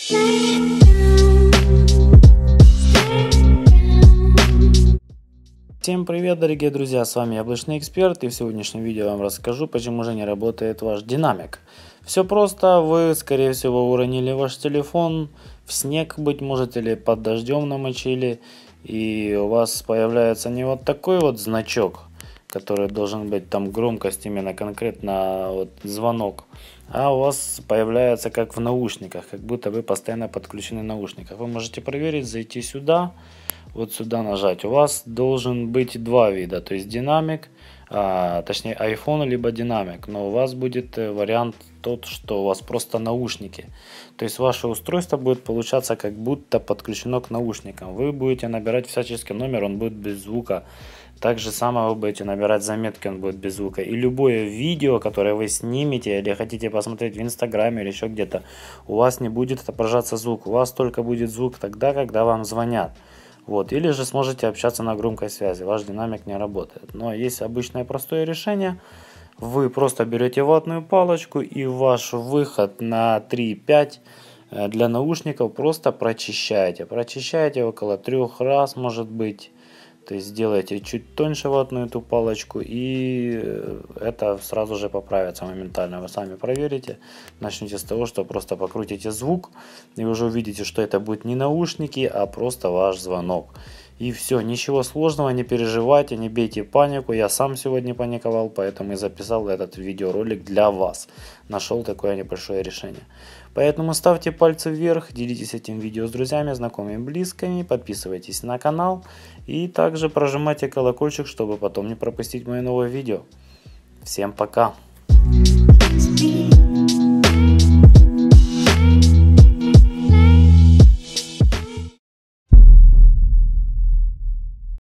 Всем привет, дорогие друзья, с вами облачный Эксперт, и в сегодняшнем видео я вам расскажу, почему же не работает ваш динамик. Все просто, вы, скорее всего, уронили ваш телефон в снег, быть может, или под дождем намочили, и у вас появляется не вот такой вот значок, который должен быть там громкость именно конкретно вот, звонок, а у вас появляется как в наушниках, как будто вы постоянно подключены в наушниках. Вы можете проверить, зайти сюда, вот сюда нажать. У вас должен быть два вида, то есть динамик а, точнее iPhone либо динамик, но у вас будет э, вариант тот, что у вас просто наушники. То есть ваше устройство будет получаться как будто подключено к наушникам. Вы будете набирать всяческий номер, он будет без звука. Так же самое вы будете набирать заметки, он будет без звука. И любое видео, которое вы снимете или хотите посмотреть в Инстаграме или еще где-то, у вас не будет отображаться звук. У вас только будет звук тогда, когда вам звонят. Вот. Или же сможете общаться на громкой связи, ваш динамик не работает. Но есть обычное простое решение. Вы просто берете ватную палочку и ваш выход на 3-5 э, для наушников просто прочищаете. Прочищаете около трех раз, может быть, то есть сделайте чуть тоньше ватную эту палочку, и э, это сразу же поправится моментально. Вы сами проверите. Начните с того, что просто покрутите звук, и уже увидите, что это будет не наушники, а просто ваш звонок. И все, ничего сложного, не переживайте, не бейте панику. Я сам сегодня паниковал, поэтому и записал этот видеоролик для вас. Нашел такое небольшое решение. Поэтому ставьте пальцы вверх, делитесь этим видео с друзьями, знакомыми, близкими, подписывайтесь на канал и также прожимайте колокольчик, чтобы потом не пропустить мои новые видео. Всем пока!